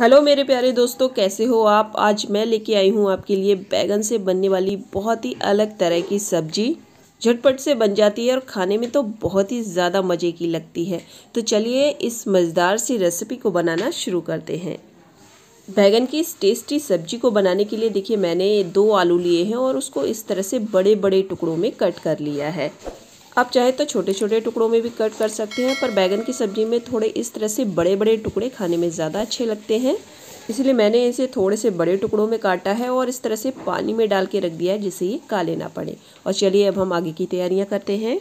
hello मेरे प्यारे दोस्तों कैसे हो आप आज मैं लेके आई हूँ आपके लिए बैगन से बनने वाली बहुत ही अलग तरह की सब्जी झटपट से बन जाती है और खाने में तो बहुत ही ज़्यादा मज़े की लगती है तो चलिए इस मज़ेदार सी रेसिपी को बनाना शुरू करते हैं बैगन की इस टेस्टी सब्जी को बनाने के लिए देखिए मैंने दो आलू लिए हैं और उसको इस तरह से बड़े बड़े टुकड़ों में कट कर लिया है आप चाहे तो छोटे छोटे टुकड़ों में भी कट कर सकते हैं पर बैगन की सब्ज़ी में थोड़े इस तरह से बड़े बड़े टुकड़े खाने में ज़्यादा अच्छे लगते हैं इसलिए मैंने इसे थोड़े से बड़े टुकड़ों में काटा है और इस तरह से पानी में डाल के रख दिया है जिससे ये काले ना पड़े और चलिए अब हम आगे की तैयारियाँ करते हैं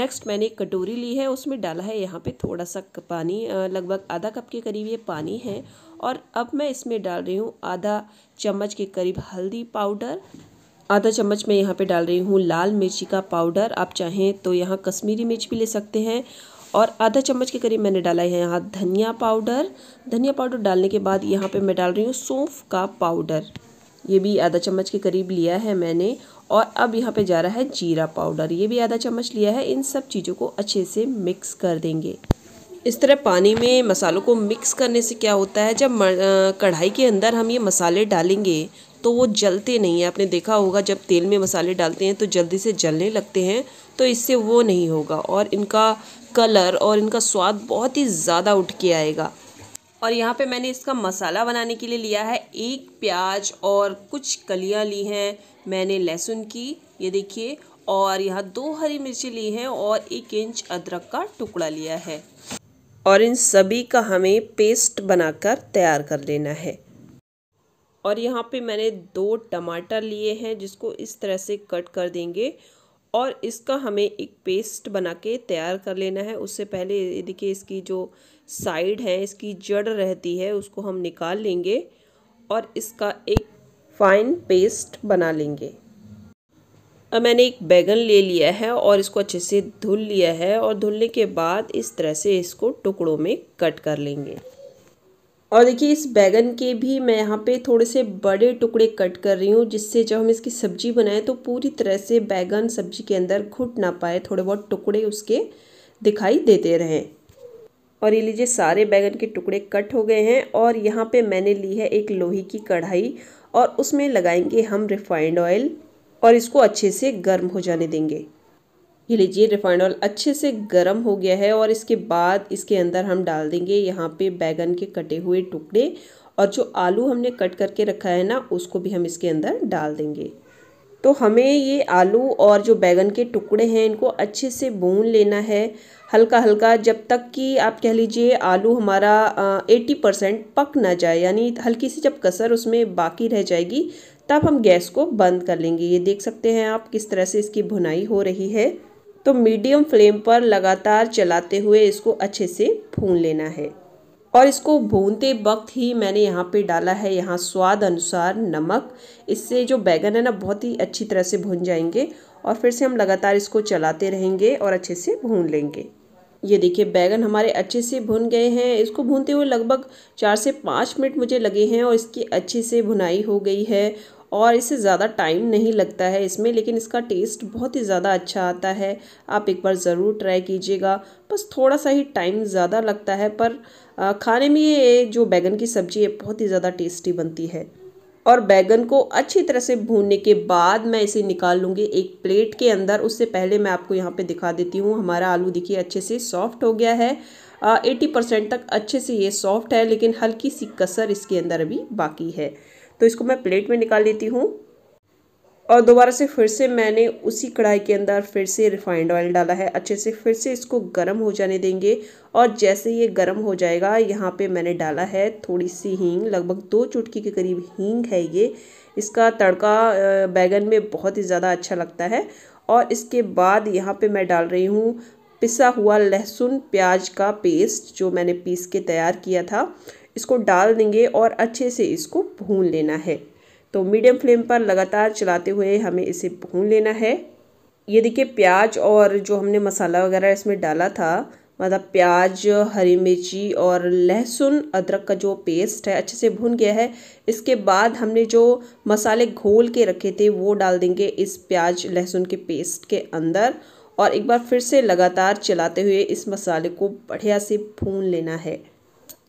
नेक्स्ट मैंने एक कटोरी ली है उसमें डाला है यहाँ पे थोड़ा सा पानी लगभग आधा कप के करीब ये पानी है और अब मैं इसमें डाल रही हूँ आधा चम्मच के करीब हल्दी पाउडर आधा चम्मच मैं यहाँ पे डाल रही हूँ लाल मिर्ची का पाउडर आप चाहें तो यहाँ कश्मीरी मिर्च भी ले सकते हैं और आधा चम्मच के करीब मैंने डाला है यहाँ धनिया पाउडर धनिया पाउडर डालने के बाद यहाँ पे मैं डाल रही हूँ सौंफ का पाउडर ये भी आधा चम्मच के करीब लिया है मैंने और अब यहाँ पे जा रहा है जीरा पाउडर ये भी आधा चम्मच लिया है इन सब चीज़ों को अच्छे से मिक्स कर देंगे इस तरह पानी में मसालों को मिक्स करने से क्या होता है जब कढ़ाई के अंदर हम ये मसाले डालेंगे तो वो जलते नहीं हैं आपने देखा होगा जब तेल में मसाले डालते हैं तो जल्दी से जलने लगते हैं तो इससे वो नहीं होगा और इनका कलर और इनका स्वाद बहुत ही ज़्यादा उठ के आएगा और यहाँ पे मैंने इसका मसाला बनाने के लिए लिया है एक प्याज और कुछ कलियाँ ली हैं मैंने लहसुन की ये देखिए और यहाँ दो हरी मिर्ची ली हैं और एक इंच अदरक का टुकड़ा लिया है और इन सभी का हमें पेस्ट बनाकर तैयार कर लेना है और यहाँ पे मैंने दो टमाटर लिए हैं जिसको इस तरह से कट कर देंगे और इसका हमें एक पेस्ट बना के तैयार कर लेना है उससे पहले देखिए इसकी जो साइड है इसकी जड़ रहती है उसको हम निकाल लेंगे और इसका एक फाइन पेस्ट बना लेंगे अब मैंने एक बैगन ले लिया है और इसको अच्छे से धुल लिया है और धुलने के बाद इस तरह से इसको टुकड़ों में कट कर लेंगे और देखिए इस बैगन के भी मैं यहाँ पे थोड़े से बड़े टुकड़े कट कर रही हूँ जिससे जब हम इसकी सब्जी बनाएं तो पूरी तरह से बैगन सब्जी के अंदर घुट ना पाए थोड़े बहुत टुकड़े उसके दिखाई देते रहें और ये लीजिए सारे बैगन के टुकड़े कट हो गए हैं और यहाँ पे मैंने ली है एक लोहे की कढ़ाई और उसमें लगाएंगे हम रिफाइंड ऑयल और इसको अच्छे से गर्म हो जाने देंगे ये लीजिए रिफाइंड ऑयल अच्छे से गर्म हो गया है और इसके बाद इसके अंदर हम डाल देंगे यहाँ पे बैगन के कटे हुए टुकड़े और जो आलू हमने कट करके रखा है ना उसको भी हम इसके अंदर डाल देंगे तो हमें ये आलू और जो बैगन के टुकड़े हैं इनको अच्छे से भून लेना है हल्का हल्का जब तक कि आप कह लीजिए आलू हमारा एटी परसेंट पक ना जाए यानी हल्की सी जब कसर उसमें बाकी रह जाएगी तब हम गैस को बंद कर लेंगे ये देख सकते हैं आप किस तरह से इसकी भुनाई हो रही है तो मीडियम फ्लेम पर लगातार चलाते हुए इसको अच्छे से भून लेना है और इसको भूनते वक्त ही मैंने यहाँ पे डाला है यहाँ स्वाद अनुसार नमक इससे जो बैगन है ना बहुत ही अच्छी तरह से भून जाएंगे और फिर से हम लगातार इसको चलाते रहेंगे और अच्छे से भून लेंगे ये देखिए बैगन हमारे अच्छे से भुन गए हैं इसको भूनते हुए लगभग चार से पाँच मिनट मुझे लगे हैं और इसकी अच्छे से भुनाई हो गई है और इसे ज़्यादा टाइम नहीं लगता है इसमें लेकिन इसका टेस्ट बहुत ही ज़्यादा अच्छा आता है आप एक बार ज़रूर ट्राई कीजिएगा बस थोड़ा सा ही टाइम ज़्यादा लगता है पर खाने में ये जो बैगन की सब्ज़ी है बहुत ही ज़्यादा टेस्टी बनती है और बैगन को अच्छी तरह से भूनने के बाद मैं इसे निकाल लूँगी एक प्लेट के अंदर उससे पहले मैं आपको यहाँ पे दिखा देती हूँ हमारा आलू देखिए अच्छे से सॉफ्ट हो गया है एटी परसेंट तक अच्छे से ये सॉफ्ट है लेकिन हल्की सी कसर इसके अंदर अभी बाकी है तो इसको मैं प्लेट में निकाल लेती हूँ और दोबारा से फिर से मैंने उसी कढ़ाई के अंदर फिर से रिफाइंड ऑयल डाला है अच्छे से फिर से इसको गर्म हो जाने देंगे और जैसे ये गर्म हो जाएगा यहाँ पे मैंने डाला है थोड़ी सी हींग लगभग दो चुटकी के करीब हींग है ये इसका तड़का बैगन में बहुत ही ज़्यादा अच्छा लगता है और इसके बाद यहाँ पर मैं डाल रही हूँ पिसा हुआ लहसुन प्याज का पेस्ट जो मैंने पीस के तैयार किया था इसको डाल देंगे और अच्छे से इसको भून लेना है तो मीडियम फ्लेम पर लगातार चलाते हुए हमें इसे भून लेना है ये देखिए प्याज और जो हमने मसाला वगैरह इसमें डाला था मतलब प्याज हरी मिर्ची और लहसुन अदरक का जो पेस्ट है अच्छे से भून गया है इसके बाद हमने जो मसाले घोल के रखे थे वो डाल देंगे इस प्याज लहसुन के पेस्ट के अंदर और एक बार फिर से लगातार चलाते हुए इस मसाले को बढ़िया से भून लेना है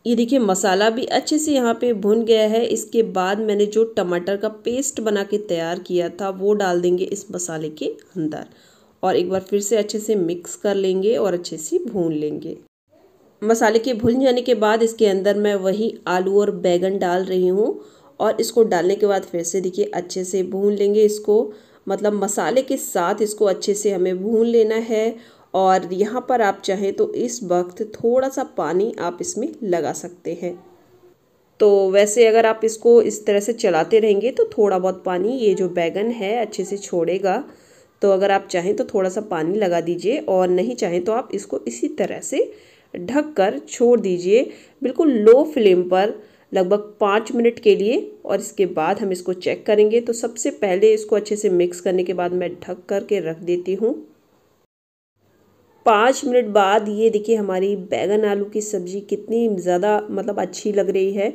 ये देखिए मसाला भी अच्छे से यहाँ पे भुन गया है इसके बाद मैंने जो टमाटर का पेस्ट बना के तैयार किया था वो डाल देंगे इस मसाले के अंदर और एक बार फिर से अच्छे से मिक्स कर लेंगे और अच्छे से भून लेंगे मसाले के भून जाने के बाद इसके अंदर मैं वही आलू और बैगन डाल रही हूँ और इसको डालने के बाद फिर से देखिए अच्छे से भून लेंगे इसको मतलब मसाले के साथ इसको अच्छे से हमें भून लेना है और यहाँ पर आप चाहें तो इस वक्त थोड़ा सा पानी आप इसमें लगा सकते हैं तो वैसे अगर आप इसको इस तरह से चलाते रहेंगे तो थोड़ा बहुत पानी ये जो बैगन है अच्छे से छोड़ेगा तो अगर आप चाहें तो थोड़ा सा पानी लगा दीजिए और नहीं चाहें तो आप इसको इसी तरह से ढक कर छोड़ दीजिए बिल्कुल लो फ्लेम पर लगभग पाँच मिनट के लिए और इसके बाद हम इसको चेक करेंगे तो सबसे पहले इसको अच्छे से मिक्स करने के बाद मैं ढक कर के रख देती हूँ पाँच मिनट बाद ये देखिए हमारी बैगन आलू की सब्ज़ी कितनी ज़्यादा मतलब अच्छी लग रही है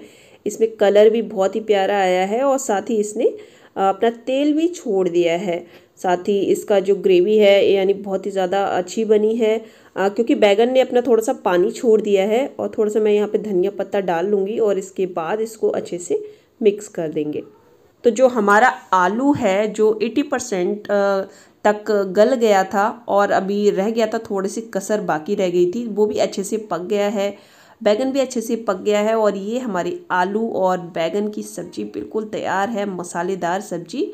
इसमें कलर भी बहुत ही प्यारा आया है और साथ ही इसने अपना तेल भी छोड़ दिया है साथ ही इसका जो ग्रेवी है यानी बहुत ही ज़्यादा अच्छी बनी है आ, क्योंकि बैगन ने अपना थोड़ा सा पानी छोड़ दिया है और थोड़ा सा मैं यहाँ पे धनिया पत्ता डाल लूँगी और इसके बाद इसको अच्छे से मिक्स कर देंगे तो जो हमारा आलू है जो 80 परसेंट तक गल गया था और अभी रह गया था थोड़ी सी कसर बाकी रह गई थी वो भी अच्छे से पक गया है बैगन भी अच्छे से पक गया है और ये हमारी आलू और बैगन की सब्ज़ी बिल्कुल तैयार है मसालेदार सब्ज़ी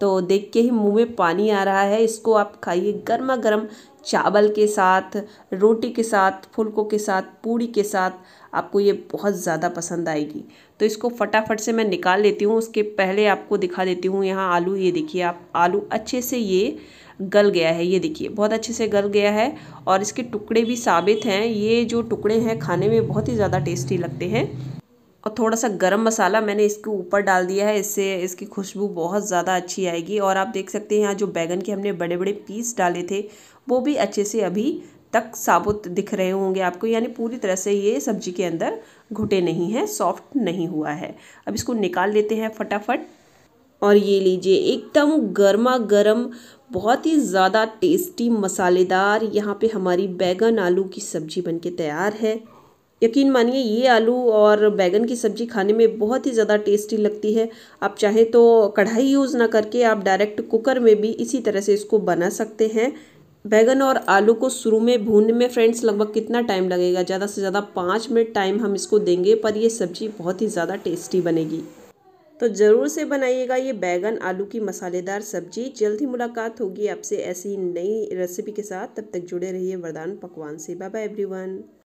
तो देख के ही मुंह में पानी आ रहा है इसको आप खाइए गर्मा गर्म चावल के साथ रोटी के साथ फुलकों के साथ पूड़ी के साथ आपको ये बहुत ज़्यादा पसंद आएगी तो इसको फटाफट से मैं निकाल लेती हूँ उसके पहले आपको दिखा देती हूँ यहाँ आलू ये देखिए आप आलू अच्छे से ये गल गया है ये देखिए बहुत अच्छे से गल गया है और इसके टुकड़े भी साबित हैं ये जो टुकड़े हैं खाने में बहुत ही ज़्यादा टेस्टी लगते हैं और थोड़ा सा गरम मसाला मैंने इसके ऊपर डाल दिया है इससे इसकी खुशबू बहुत ज़्यादा अच्छी आएगी और आप देख सकते हैं यहाँ जो बैगन के हमने बड़े बड़े पीस डाले थे वो भी अच्छे से अभी तक साबुत दिख रहे होंगे आपको यानी पूरी तरह से ये सब्जी के अंदर घुटे नहीं हैं सॉफ्ट नहीं हुआ है अब इसको निकाल लेते हैं फटाफट और ये लीजिए एकदम गर्मा गर्म बहुत ही ज़्यादा टेस्टी मसालेदार यहाँ पे हमारी बैगन आलू की सब्जी बनके तैयार है यकीन मानिए ये आलू और बैगन की सब्जी खाने में बहुत ही ज़्यादा टेस्टी लगती है आप चाहे तो कढ़ाई यूज़ ना करके आप डायरेक्ट कुकर में भी इसी तरह से इसको बना सकते हैं बैगन और आलू को शुरू में भूनने में फ्रेंड्स लगभग कितना टाइम लगेगा ज़्यादा से ज़्यादा पाँच मिनट टाइम हम इसको देंगे पर ये सब्ज़ी बहुत ही ज़्यादा टेस्टी बनेगी तो ज़रूर से बनाइएगा ये बैगन आलू की मसालेदार सब्जी जल्द ही मुलाकात होगी आपसे ऐसी नई रेसिपी के साथ तब तक जुड़े रहिए वरदान पकवान से बाय बाय एवरीवन